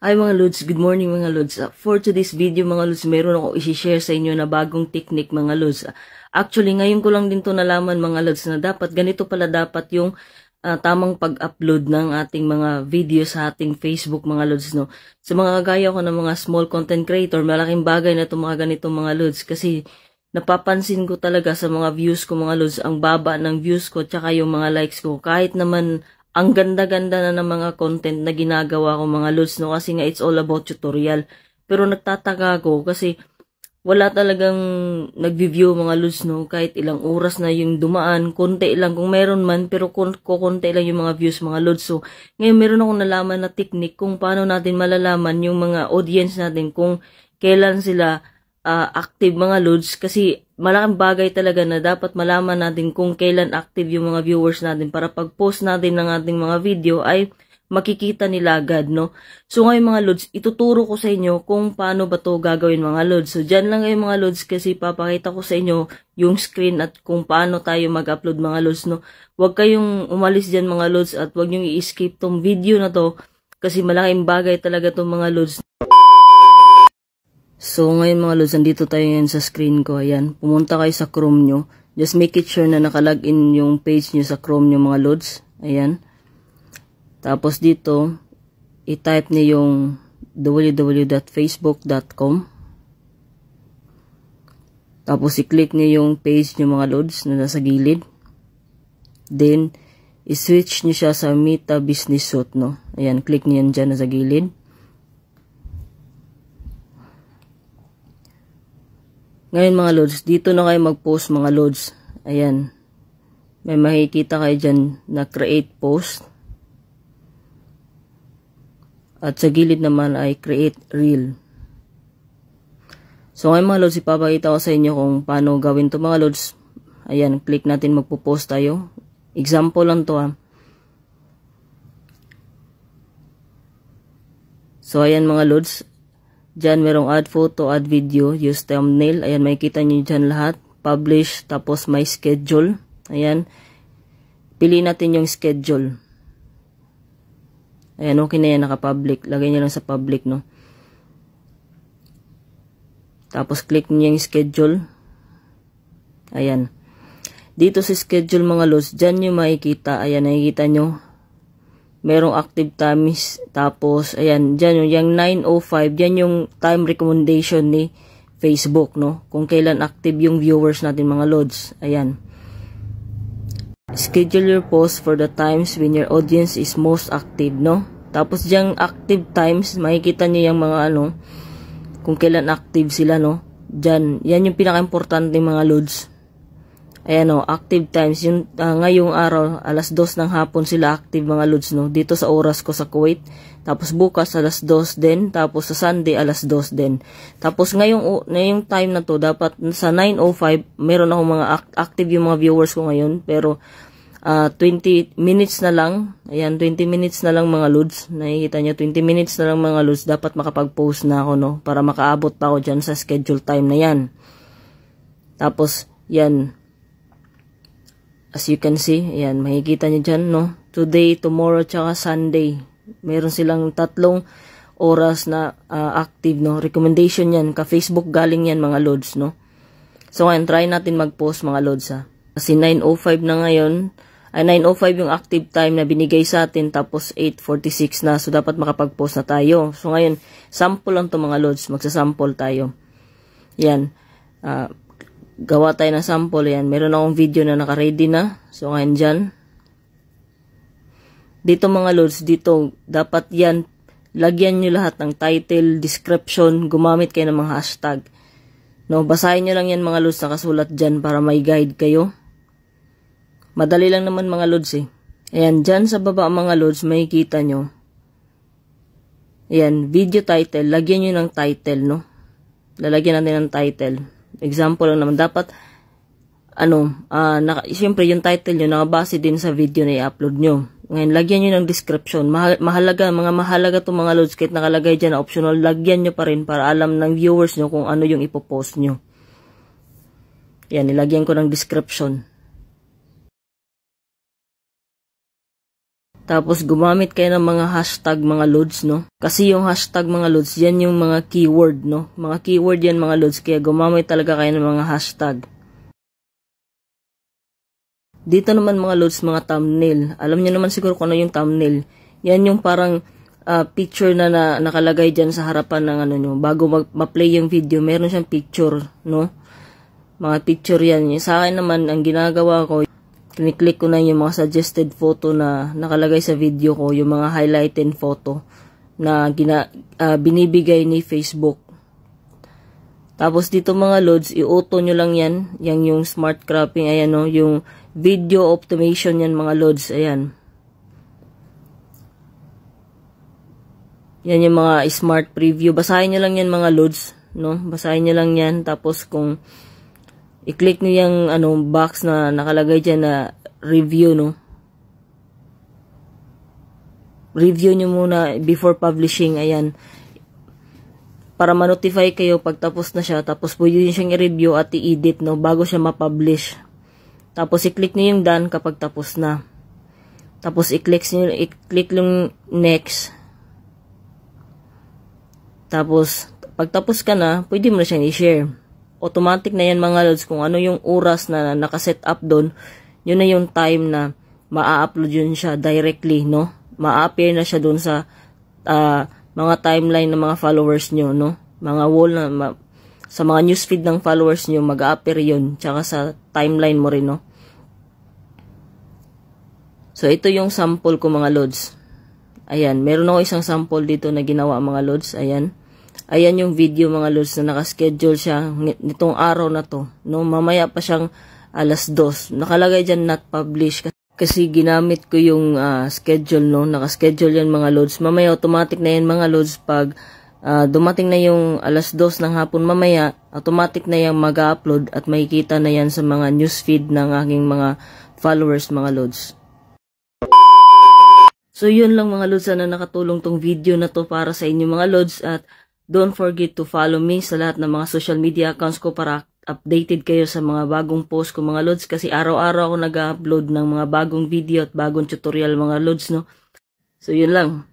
Ay mga Lods, good morning mga Lods. Uh, for today's video mga Lods, meron ako isi-share sa inyo na bagong technique mga Lods. Uh, actually, ngayon ko lang din to nalaman mga Lods na dapat ganito pala dapat yung uh, tamang pag-upload ng ating mga video sa ating Facebook mga Lods. No? Sa mga kagaya ko ng mga small content creator, malaking bagay na itong mga ganitong mga Lods kasi napapansin ko talaga sa mga views ko mga Lods, ang baba ng views ko tsaka yung mga likes ko. Kahit naman ang ganda-ganda na ng mga content na ginagawa ko mga lods, no? Kasi nga, it's all about tutorial. Pero nagtataka ako kasi wala talagang nagbi view mga lods, no? Kahit ilang oras na yung dumaan, konti lang kung meron man, pero konti lang yung mga views mga lods. So, ngayon meron akong nalaman na technique kung paano natin malalaman yung mga audience natin kung kailan sila uh, active mga loads kasi malaking bagay talaga na dapat malaman natin kung kailan active yung mga viewers natin para pag-post natin ng ating mga video ay makikita nila agad, no? So ngayon mga loads, ituturo ko sa inyo kung paano ba to gagawin mga loads. So dyan lang kayo mga loads kasi papakita ko sa inyo yung screen at kung paano tayo mag-upload mga loads, no? Huwag kayong umalis dyan mga loads at huwag nyo i escape tong video na to kasi malaking bagay talaga tong mga loads. So ngayon mga lods, dito tayo ngayon sa screen ko. Ayan, pumunta kayo sa Chrome nyo. Just make it sure na nakalagin yung page nyo sa Chrome nyo mga lods. Ayan. Tapos dito, i-type nyo yung www.facebook.com Tapos i-click nyo yung page nyo mga lods na nasa gilid. Then, i-switch nyo siya sa Meta Business Suite, no? Ayan, click nyo yan dyan na gilid. Ngayon mga lords, dito na kayo mag-post mga lords. Ayan. May makikita kayo dyan na create post. At sa gilid naman ay create reel. So ngayon mga lords, ipapakita ko sa inyo kung paano gawin to mga lords. Ayan, click natin magpo-post tayo. Example lang to ha. So ayan mga lords, Diyan merong add photo, add video, use thumbnail. Ayan, makikita nyo dyan lahat. Publish, tapos my schedule. Ayan. Pili natin yung schedule. Ayan, okay na yan, naka-public. Lagay nyo lang sa public, no? Tapos, click nyo yung schedule. Ayan. Dito sa schedule, mga lods, dyan nyo makikita. Ayan, nakikita nyo merong active times. Tapos, ayan, diyan yung, 905, dyan yung time recommendation ni Facebook, no? Kung kailan active yung viewers natin mga lords Ayan. Schedule your post for the times when your audience is most active, no? Tapos, dyan active times, makikita niyo yung mga ano, kung kailan active sila, no? diyan yan yung pinaka-importante mga lords Ayan o, oh, active times. Yung, uh, ah, ngayong araw, alas 2 ng hapon sila active mga lods, no? Dito sa oras ko sa Kuwait. Tapos bukas, alas 2 din. Tapos sa Sunday, alas 2 din. Tapos ngayong, ngayong time na to, dapat sa 9.05, meron ako mga act active yung mga viewers ko ngayon. Pero uh, ah, 20 minutes na lang. Ayan, 20 minutes na lang mga lods. Nakikita nyo, 20 minutes na lang mga lods. Dapat makapag-post na ako, no? Para makaabot pa ako dyan sa schedule time na yan. Tapos, yan As you can see, ayan, makikita nyo dyan, no? Today, tomorrow, tsaka Sunday. Meron silang tatlong oras na uh, active, no? Recommendation yan. Ka-Facebook galing yan, mga loads, no? So, ngayon, try natin mag-post, mga loads, ha? Kasi 9.05 na ngayon. Ay, 9.05 yung active time na binigay sa atin. Tapos, 8.46 na. So, dapat makapag-post na tayo. So, ngayon, sample lang to mga loads. Magsasample tayo. Yan. Uh, gawa tayo ng sample yan. Meron akong video na naka-ready na. So, ngayon dyan. Dito mga lords, dito dapat yan, lagyan nyo lahat ng title, description, gumamit kayo ng mga hashtag. No, basahin nyo lang yan mga lords loads kasulat dyan para may guide kayo. Madali lang naman mga lords eh. Ayan, dyan sa baba mga lords, makikita nyo. Ayan, video title. Lagyan nyo ng title, no? Lalagyan natin ng title. Example lang naman. Dapat, ano, uh, naka, siyempre yung title nyo nakabase din sa video na i-upload nyo. Ngayon, lagyan nyo ng description. Mahal, mahalaga, mga mahalaga itong mga loads kahit nakalagay dyan na optional, lagyan nyo pa rin para alam ng viewers nyo kung ano yung ipopost nyo. Yan, nilagyan ko ng description. Tapos gumamit kayo ng mga hashtag mga loads, no? Kasi yung hashtag mga loads, yan yung mga keyword, no? Mga keyword yan mga loads, kaya gumamit talaga kayo ng mga hashtag. Dito naman mga loads, mga thumbnail. Alam niyo naman siguro kung ano yung thumbnail. Yan yung parang uh, picture na, na nakalagay diyan sa harapan ng ano nyo. Bago mag, play yung video, meron siyang picture, no? Mga picture yan. Sa akin naman, ang ginagawa ko, Kiniklik ko na yung mga suggested photo na nakalagay sa video ko, yung mga highlighted photo na gina, uh, binibigay ni Facebook. Tapos dito mga loads, i-auto nyo lang yan, yan yung smart cropping, ayan no, yung video optimization yan mga loads, ayan. Yan yung mga smart preview, basahin nyo lang yan mga loads, no, basahin nyo lang yan, tapos kung i-click nyo yung ano, box na nakalagay dyan na review, no? Review nyo muna before publishing, ayan. Para ma-notify kayo pag tapos na siya, tapos pwede nyo siyang i-review at i-edit, no? Bago siya ma-publish. Tapos i-click nyo yung done kapag tapos na. Tapos i-click nyo, i-click yung next. Tapos, pag tapos ka na, pwede mo na siyang i-share automatic na yan mga lods kung ano yung oras na nakaset up doon yun na yung time na maa-upload yun siya directly no ma-appear na siya doon sa uh, mga timeline ng mga followers nyo no mga wall na ma sa mga newsfeed ng followers nyo mag-appear yun tsaka sa timeline mo rin no so ito yung sample ko mga lods ayan meron ako isang sample dito na ginawa mga lods ayan Ayan yung video mga lords na nakaschedule siya nitong araw na to. No, mamaya pa siyang alas dos. Nakalagay dyan not published kasi ginamit ko yung uh, schedule no. Nakaschedule yan mga lords. Mamaya automatic na yan mga lords pag uh, dumating na yung alas dos ng hapon mamaya. Automatic na yan mag-upload at makikita na yan sa mga newsfeed ng aking mga followers mga lords. So yun lang mga lords, sana nakatulong tong video na to para sa inyo mga lords at Don't forget to follow me sa lahat ng mga social media accounts ko para updated kayo sa mga bagong post ko mga lods kasi araw-araw ako nag-upload ng mga bagong video at bagong tutorial mga lods no. So yun lang.